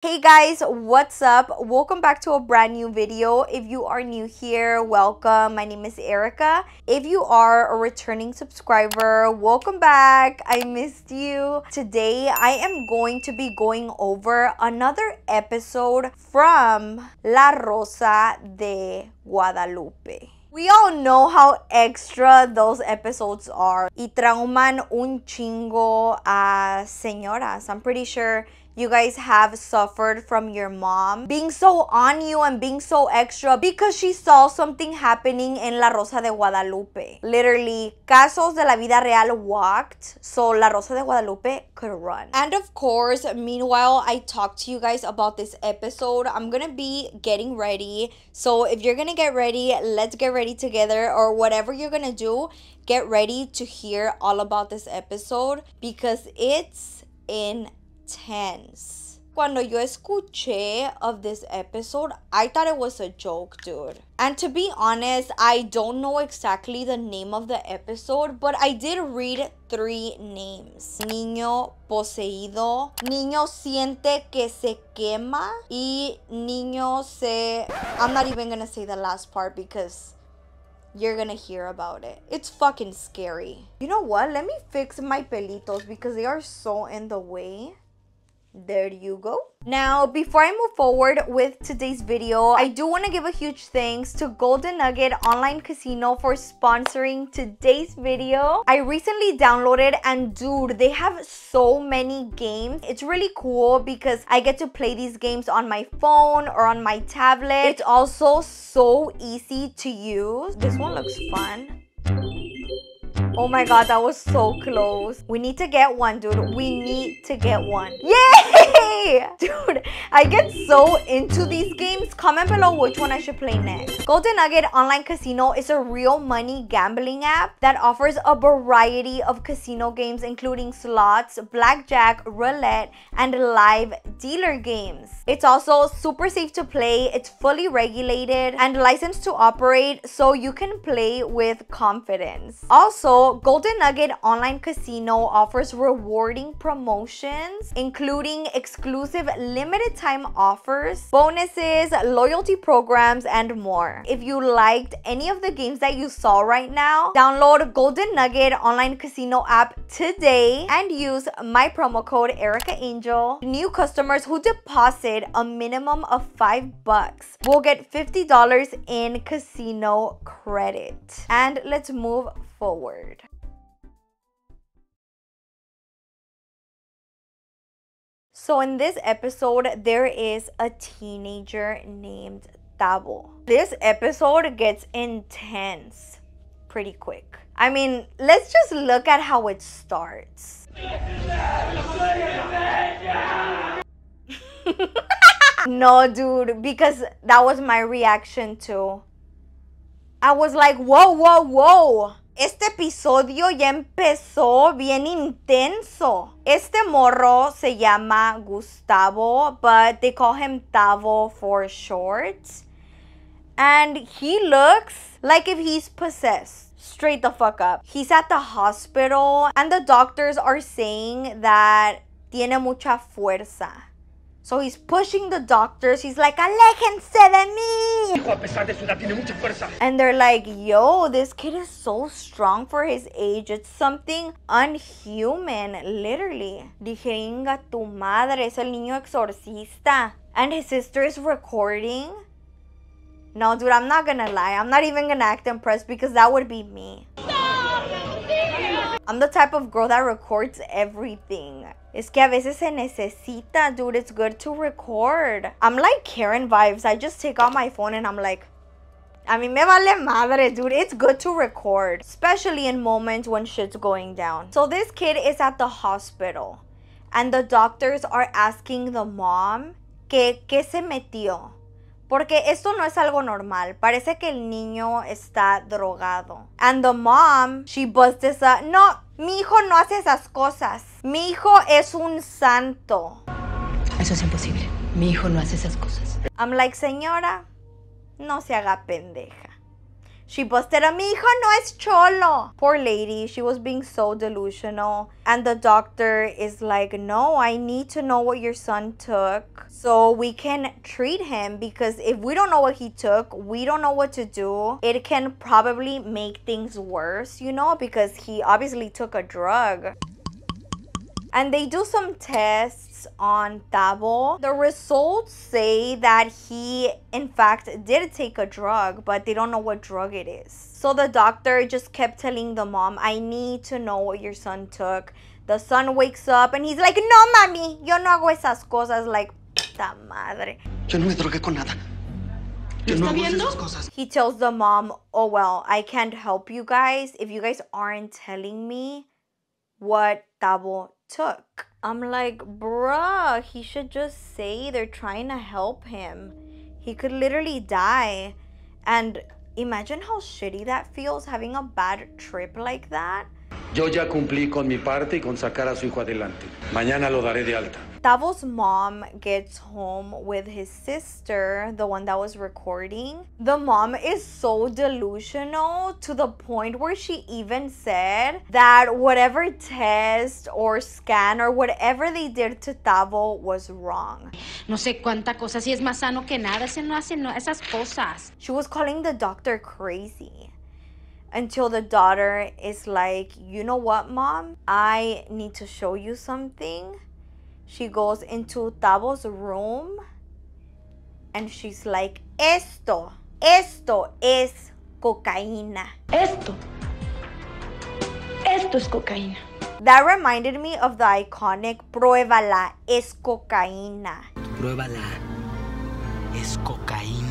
Hey guys, what's up? Welcome back to a brand new video. If you are new here, welcome. My name is Erica. If you are a returning subscriber, welcome back. I missed you. Today, I am going to be going over another episode from La Rosa de Guadalupe. We all know how extra those episodes are. Y trauman un chingo a señoras. I'm pretty sure you guys have suffered from your mom being so on you and being so extra because she saw something happening in La Rosa de Guadalupe. Literally, casos de la vida real walked, so La Rosa de Guadalupe could run. And of course, meanwhile, I talked to you guys about this episode. I'm gonna be getting ready. So if you're gonna get ready, let's get ready together or whatever you're gonna do, get ready to hear all about this episode because it's in tense. Cuando yo escuché of this episode, I thought it was a joke, dude. And to be honest, I don't know exactly the name of the episode, but I did read three names. Niño poseído, niño siente que se quema, y niño se... I'm not even gonna say the last part because you're gonna hear about it. It's fucking scary. You know what? Let me fix my pelitos because they are so in the way there you go now before i move forward with today's video i do want to give a huge thanks to golden nugget online casino for sponsoring today's video i recently downloaded and dude they have so many games it's really cool because i get to play these games on my phone or on my tablet it's also so easy to use this one looks fun Oh my god, that was so close. We need to get one, dude. We need to get one. Yay! play. Dude, I get so into these games. Comment below which one I should play next. Golden Nugget Online Casino is a real money gambling app that offers a variety of casino games including slots, blackjack, roulette, and live dealer games. It's also super safe to play, it's fully regulated and licensed to operate so you can play with confidence. Also, Golden Nugget Online Casino offers rewarding promotions including exclusive exclusive limited time offers, bonuses, loyalty programs, and more. If you liked any of the games that you saw right now, download Golden Nugget online casino app today and use my promo code Erica Angel. New customers who deposit a minimum of five bucks will get $50 in casino credit. And let's move forward. So in this episode, there is a teenager named Tabo. This episode gets intense pretty quick. I mean, let's just look at how it starts. no, dude, because that was my reaction too. I was like, whoa, whoa, whoa. este episodio ya empezó bien intenso. Este morro se llama Gustavo, but they call him Tavo for short. And he looks like if he's possessed. Straight the fuck up. He's at the hospital, and the doctors are saying that tiene mucha fuerza. So he's pushing the doctors. He's like, Aléjense de mí! And they're like, yo, this kid is so strong for his age. It's something unhuman, literally. Dije, inga tu madre, es el niño exorcista. And his sister is recording. No, dude, I'm not gonna lie. I'm not even gonna act impressed because that would be me. I'm the type of girl that records everything. Es que a veces se necesita, dude. It's good to record. I'm like Karen vibes. I just take out my phone and I'm like, I mean, me vale madre, dude. It's good to record, especially in moments when shit's going down. So this kid is at the hospital and the doctors are asking the mom que, que se metió. Porque esto no es algo normal. Parece que el niño está drogado. And the mom, she busts this up. No, Mi hijo no hace esas cosas. Mi hijo es un santo. Eso es imposible. Mi hijo no hace esas cosas. I'm like, señora, no se haga pendeja. She busted a mi no es cholo. Poor lady, she was being so delusional. And the doctor is like, no, I need to know what your son took so we can treat him because if we don't know what he took, we don't know what to do. It can probably make things worse, you know, because he obviously took a drug and they do some tests on Tabo. The results say that he, in fact, did take a drug, but they don't know what drug it is. So the doctor just kept telling the mom, I need to know what your son took. The son wakes up and he's like, No, mami, yo no hago esas cosas. Like, puta madre. Yo no me drogué con nada. He tells the mom, Oh, well, I can't help you guys if you guys aren't telling me what Tabo took. I'm like, bruh, he should just say they're trying to help him. He could literally die. And imagine how shitty that feels having a bad trip like that Yo ya cumplí con mi parte y con sacar a su hijo adelante. Mañana lo daré de alta. Tavo's mom gets home with his sister, the one that was recording. The mom is so delusional to the point where she even said that whatever test or scan or whatever they did to Tavo was wrong. No sé cuánta cosa, si es más sano que nada, se no hacen esas cosas. She was calling the doctor crazy until the daughter is like, you know what, mom? I need to show you something. She goes into Tabo's room and she's like, esto, esto es cocaína. Esto, esto es cocaína. That reminded me of the iconic Pruébala, es cocaína. Pruébala, es cocaína.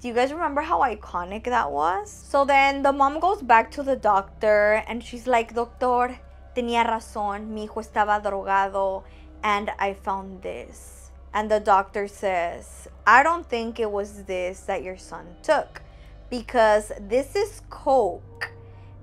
Do you guys remember how iconic that was? So then the mom goes back to the doctor and she's like, Doctor, tenía razón, mi hijo estaba drogado, and I found this. And the doctor says, I don't think it was this that your son took because this is coke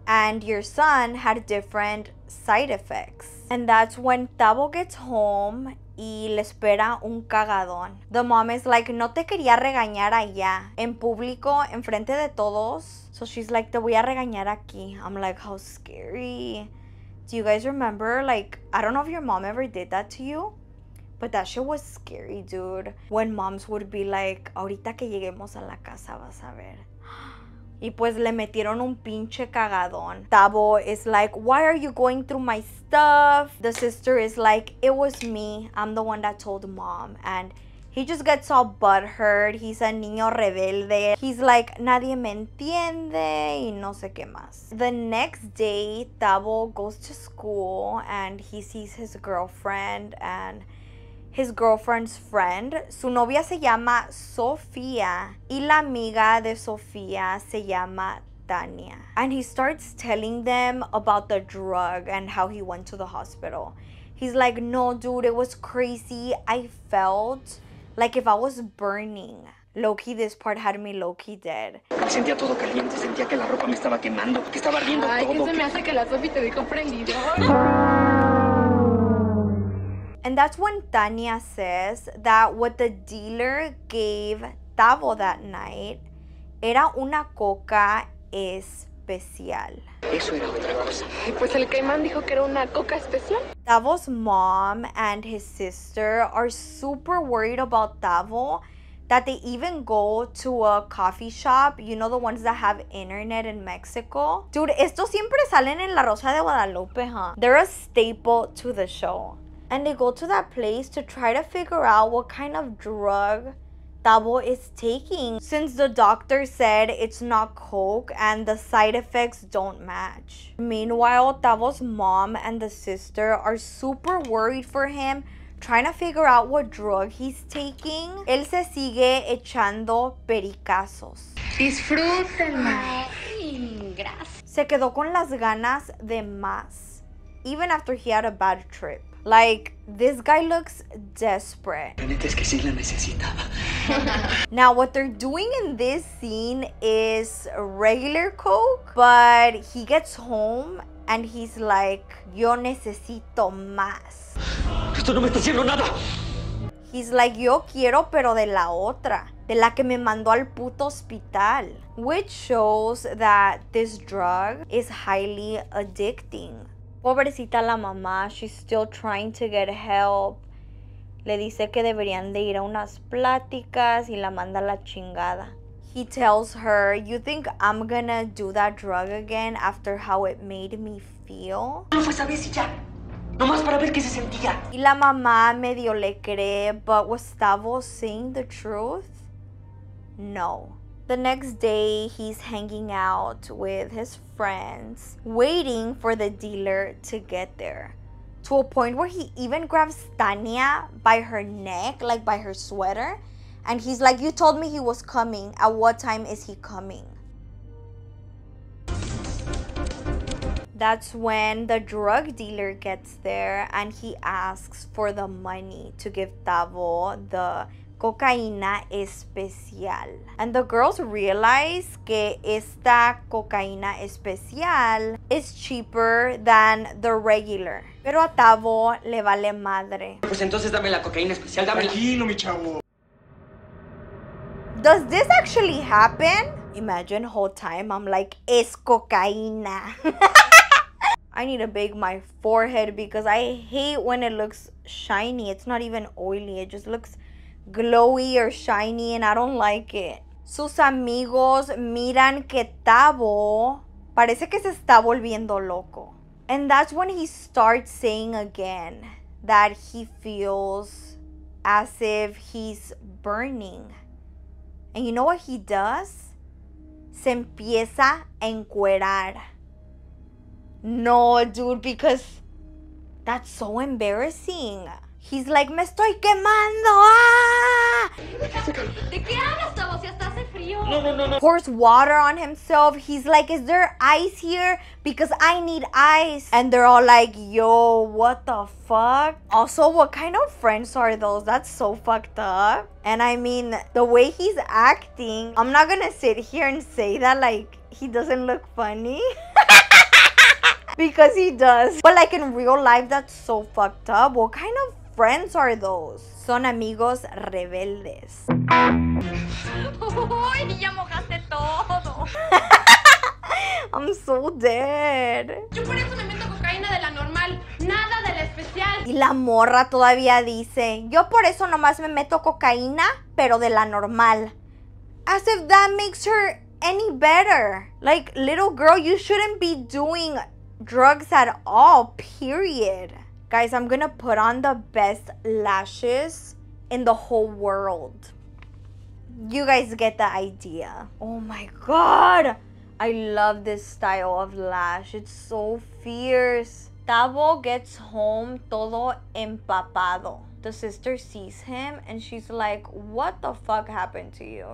and your son had different side effects. And that's when Tabo gets home y le espera un cagadón. The mom is like, no te quería regañar allá, en público, enfrente de todos. So she's like, te voy a regañar aquí. I'm like, how scary. Do you guys remember? Like, I don't know if your mom ever did that to you. But that shit was scary, dude. When moms would be like, ahorita que lleguemos a la casa vas a ver. Y pues le metieron un pinche cagadón. Tabo is like, why are you going through my stuff? The sister is like, it was me. I'm the one that told mom. And he just gets all butthurt. He's a niño rebelde. He's like, nadie me entiende y no sé qué más. The next day, Tabo goes to school and he sees his girlfriend and his girlfriend's friend. Su novia se llama Sofía y la amiga de Sofía se llama Tania. And he starts telling them about the drug and how he went to the hospital. He's like, no, dude, it was crazy. I felt like if I was burning. Loki, this part had me Loki dead. Sentía todo caliente, sentía que la ropa me estaba quemando, que estaba ardiendo todo. Ay, que se me hace que la Sophie te dejó prendido. And that's when Tanya says that what the dealer gave Tavo that night era una coca especial. Eso era otra cosa. Y pues el caimán dijo que era una coca especial. Tavo's mom and his sister are super worried about Tavo that they even go to a coffee shop, you know the ones that have internet in Mexico. Dude, estos siempre salen en La Rosa de Guadalupe, huh? They're a staple to the show and they go to that place to try to figure out what kind of drug Tabo is taking since the doctor said it's not coke and the side effects don't match. Meanwhile, Tabo's mom and the sister are super worried for him trying to figure out what drug he's taking. Él se sigue echando pericazos. ingrás. Se quedó con las ganas de más, even after he had a bad trip. Like, this guy looks desperate. now, what they're doing in this scene is regular coke, but he gets home and he's like, Yo necesito más. Esto no me está haciendo nada. He's like, Yo quiero, pero de la otra. de la que me mandó al puto hospital. Which shows that this drug is highly addicting. Pobrecita la mamá, she's still trying to get help. Le dice que deberían de ir a unas pláticas y la manda a la chingada. He tells her, "You think I'm gonna do that drug again after how it made me feel?" No fue ya. Nomás para ver qué se sentía. Y la mamá medio le cree, but was saying the truth? No. The next day, he's hanging out with his friends, waiting for the dealer to get there. To a point where he even grabs Tanya by her neck, like by her sweater, and he's like, You told me he was coming. At what time is he coming? That's when the drug dealer gets there and he asks for the money to give Tavo the cocaína especial. And the girls realize que esta cocaína especial is cheaper than the regular. Pero a Tavo le vale madre. Pues entonces dame la cocaína especial, dame. mi chavo. Does this actually happen? Imagine whole time I'm like, es cocaína. I need to bake my forehead because I hate when it looks shiny. It's not even oily. It just looks glowy or shiny and I don't like it. Sus amigos miran que Tabo parece que se está volviendo loco. And that's when he starts saying again that he feels as if he's burning. And you know what he does? Se empieza a encuerar. No, dude, because that's so embarrassing. He's like, me estoy quemando. Ah! ¿De Pours water on himself. He's like, is there ice here? Because I need ice. And they're all like, yo, what the fuck? Also, what kind of friends are those? That's so fucked up. And I mean, the way he's acting, I'm not gonna sit here and say that like he doesn't look funny. because he does. But like in real life, that's so fucked up. What kind of friends are those? Son amigos rebeldes. Uy, ya mojaste todo. I'm so dead. Yo por eso me meto cocaína de la normal, nada de la especial. Y la morra todavía dice, yo por eso nomás me meto cocaína, pero de la normal. As if that makes her any better. Like, little girl, you shouldn't be doing drugs at all, period. Guys, I'm gonna put on the best lashes in the whole world. You guys get the idea. Oh my god! I love this style of lash. It's so fierce. Tavo gets home todo empapado. The sister sees him and she's like, what the fuck happened to you?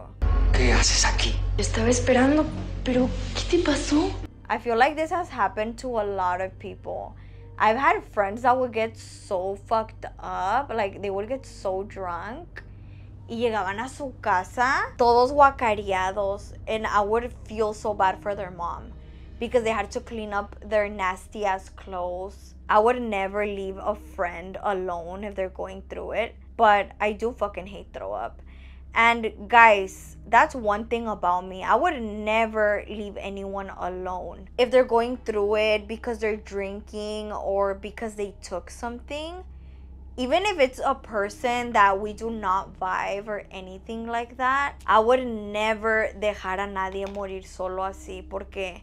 ¿Qué haces aquí? Estaba esperando, pero ¿qué te pasó? I feel like this has happened to a lot of people. I've had friends that would get so fucked up, like they would get so drunk. Y llegaban a su casa todos guacareados, and I would feel so bad for their mom because they had to clean up their nasty ass clothes. I would never leave a friend alone if they're going through it, but I do fucking hate throw up. And guys, that's one thing about me. I would never leave anyone alone. If they're going through it because they're drinking or because they took something, even if it's a person that we do not vibe or anything like that, I would never dejar a nadie morir solo así porque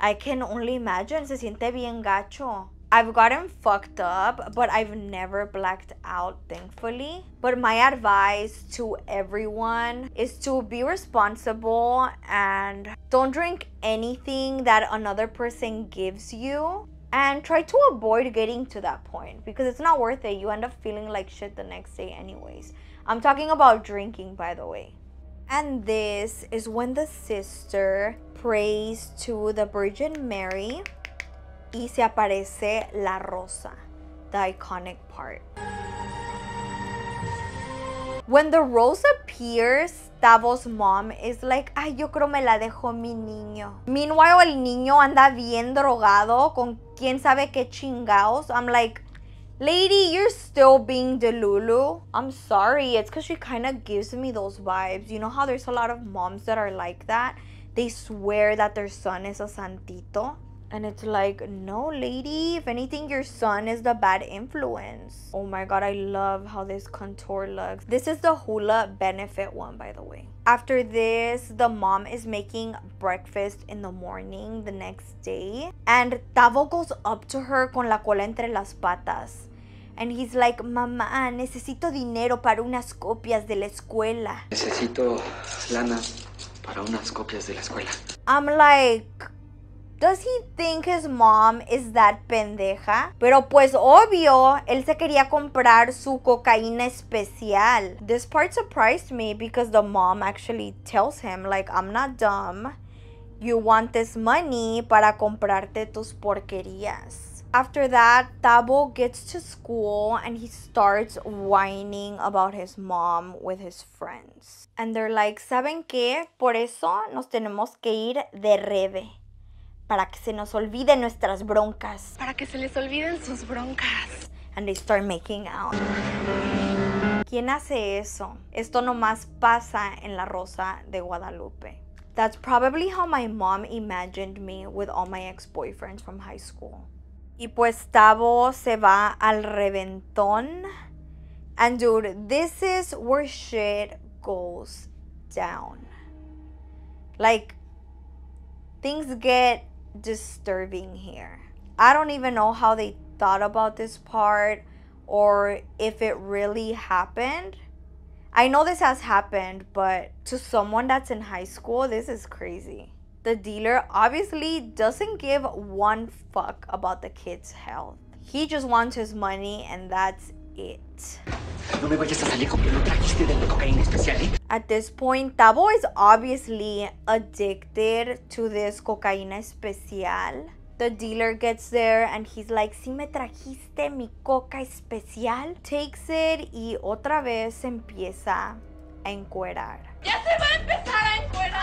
I can only imagine, se siente bien gacho. I've gotten fucked up, but I've never blacked out, thankfully. But my advice to everyone is to be responsible and don't drink anything that another person gives you and try to avoid getting to that point because it's not worth it. You end up feeling like shit the next day, anyways. I'm talking about drinking, by the way. And this is when the sister prays to the Virgin Mary y se aparece la rosa, the iconic part. When the rose appears, Davos mom is like, ay, yo creo me la dejó mi niño. Meanwhile, el niño anda bien drogado con quién sabe qué chingados. I'm like, lady, you're still being Lulu. I'm sorry. It's because she kind of gives me those vibes. You know how there's a lot of moms that are like that? They swear that their son is a santito. And it's like, no, lady, if anything, your son is the bad influence. Oh my god, I love how this contour looks. This is the Hoola Benefit one, by the way. After this, the mom is making breakfast in the morning the next day. And Tavo goes up to her con la cola entre las patas. And he's like, mamá, necesito dinero para unas copias de la escuela. Necesito lana para unas copias de la escuela. I'm like, does he think his mom is that pendeja? Pero pues obvio, él se quería comprar su cocaína especial. This part surprised me because the mom actually tells him like I'm not dumb. You want this money para comprarte tus porquerías. After that, Tabo gets to school and he starts whining about his mom with his friends. And they're like, ¿saben qué? Por eso nos tenemos que ir de reve. para que se nos olviden nuestras broncas. Para que se les olviden sus broncas. And they start making out. ¿Quién hace eso? Esto nomás pasa en la Rosa de Guadalupe. That's probably how my mom imagined me with all my ex-boyfriends from high school. Y pues Tavo se va al reventón. And dude, this is where shit goes down. Like, things get disturbing here. I don't even know how they thought about this part or if it really happened. I know this has happened, but to someone that's in high school, this is crazy. The dealer obviously doesn't give one fuck about the kid's health. He just wants his money and that's it. ¿eh? At this point, Tabo is obviously addicted to this cocaína especial. The dealer gets there and he's like, si me trajiste mi coca especial. Takes it y otra vez se empieza a encuerar. ¡Ya se va a empezar a encuerar!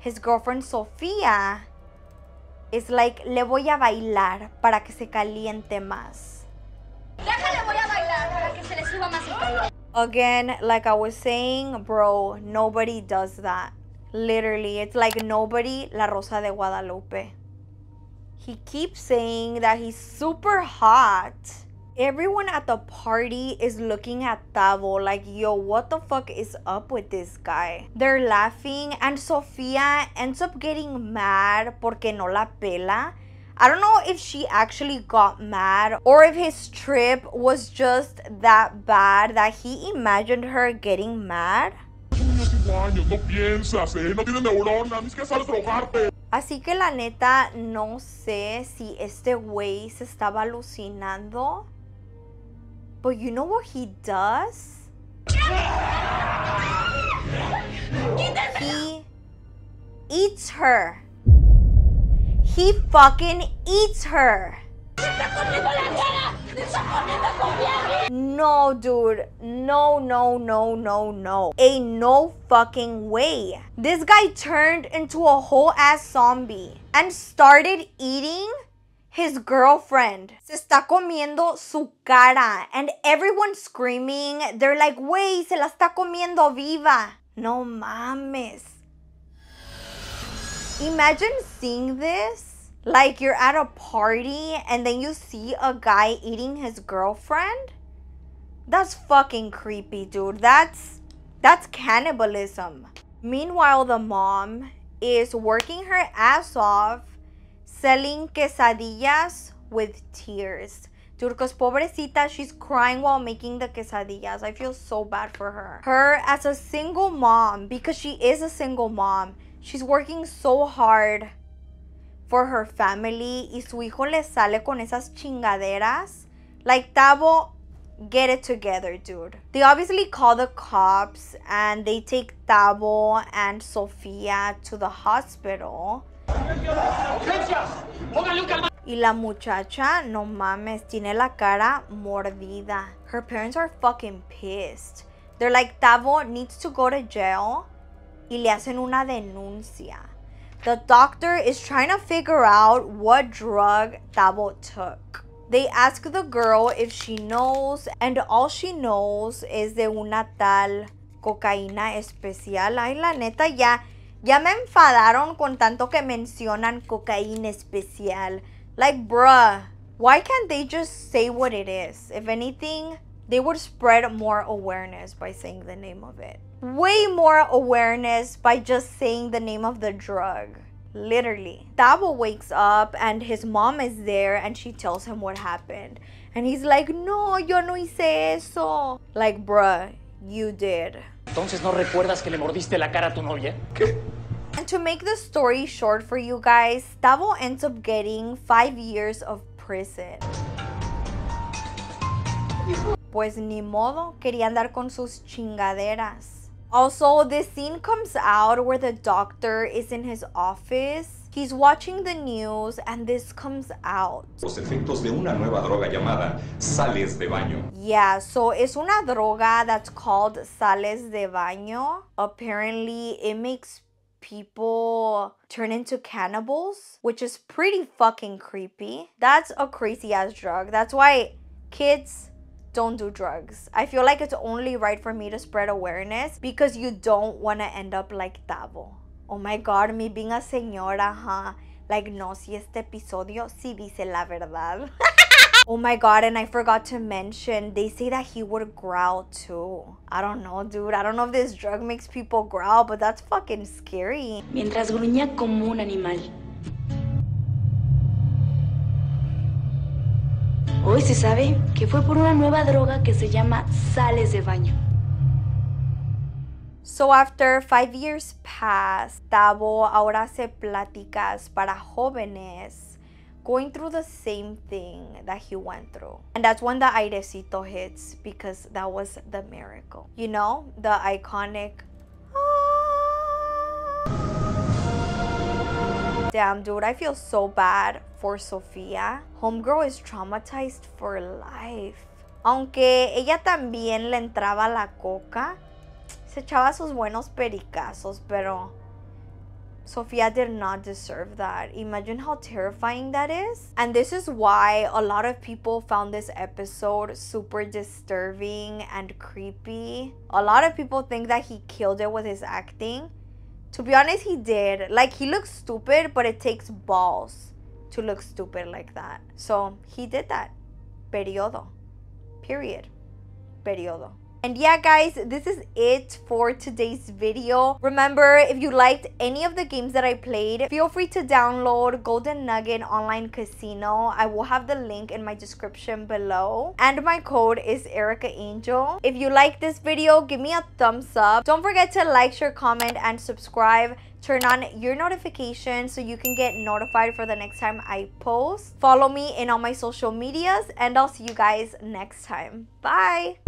His girlfriend Sofía es like, le voy a bailar para que se caliente más. voy a bailar para que se le suba más el Again, like I was saying, bro, nobody does that. Literally, it's like nobody La Rosa de Guadalupe. He keeps saying that he's super hot. everyone at the party is looking at Tavo like, yo, what the fuck is up with this guy? They're laughing and Sofia ends up getting mad porque no la pela. I don't know if she actually got mad or if his trip was just that bad that he imagined her getting mad. Así que la neta no sé si este güey se estaba alucinando but you know what he does? he eats her. He fucking eats her. No, dude. No, no, no, no, no. A no fucking way. This guy turned into a whole ass zombie and started eating his girlfriend se está comiendo su cara and everyone screaming. They're like, wey, se la está comiendo viva. No mames. Imagine seeing this. Like you're at a party and then you see a guy eating his girlfriend. That's fucking creepy, dude. That's that's cannibalism. Meanwhile, the mom is working her ass off selling quesadillas with tears. Turcos, pobrecita, she's crying while making the quesadillas. I feel so bad for her. Her as a single mom, because she is a single mom, she's working so hard for her family y su hijo le sale con esas chingaderas. Like, Tavo, get it together, dude. They obviously call the cops and they take Tavo and Sofia to the hospital. Y la muchacha, no mames, tiene la cara mordida. Her parents are fucking pissed. They're like, Tavo needs to go to jail. Y le hacen una denuncia. The doctor is trying to figure out what drug Tavo took. They ask the girl if she knows, and all she knows is de una tal cocaína especial. Ay, la neta, ya. Ya me enfadaron con tanto que mencionan cocaína especial. Like, bruh, why can't they just say what it is? If anything, they would spread more awareness by saying the name of it. Way more awareness by just saying the name of the drug. Literally. Tabo wakes up and his mom is there and she tells him what happened. And he's like, no, yo no hice eso. Like, bruh, you did. Entonces, ¿no recuerdas que le mordiste la cara a tu novia? ¿Qué? And to make the story short for you guys, Tavo ends up getting five years of prison. Pues ni modo, quería andar con sus chingaderas. Also, this scene comes out where the doctor is in his office He's watching the news and this comes out. Los efectos de una nueva droga llamada sales de baño. Yeah, so it's una droga that's called sales de baño. Apparently, it makes people turn into cannibals, which is pretty fucking creepy. That's a crazy ass drug. That's why kids don't do drugs. I feel like it's only right for me to spread awareness because you don't want to end up like Tavo. oh my god, me being a señora, huh? Like, no, si este episodio sí dice la verdad. oh my god, and I forgot to mention, they say that he would growl too. I don't know, dude. I don't know if this drug makes people growl, but that's fucking scary. Mientras gruñía como un animal. Hoy se sabe que fue por una nueva droga que se llama sales de baño. So after five years passed, Tavo ahora hace pláticas para jóvenes going through the same thing that he went through. And that's when the airecito hits because that was the miracle. You know, the iconic ah. damn dude i feel so bad for sofia homegirl is traumatized for life aunque ella también le entraba la coca Se echaba sus buenos pericazos, pero Sofia did not deserve that. Imagine how terrifying that is. And this is why a lot of people found this episode super disturbing and creepy. A lot of people think that he killed it with his acting. To be honest, he did. Like, he looks stupid, but it takes balls to look stupid like that. So, he did that. Periodo. Period. Periodo. And yeah guys, this is it for today's video. Remember, if you liked any of the games that I played, feel free to download Golden Nugget Online Casino. I will have the link in my description below. And my code is Erica Angel. If you like this video, give me a thumbs up. Don't forget to like, share, comment, and subscribe turn on your notifications so you can get notified for the next time I post. Follow me in all my social medias and I'll see you guys next time. Bye!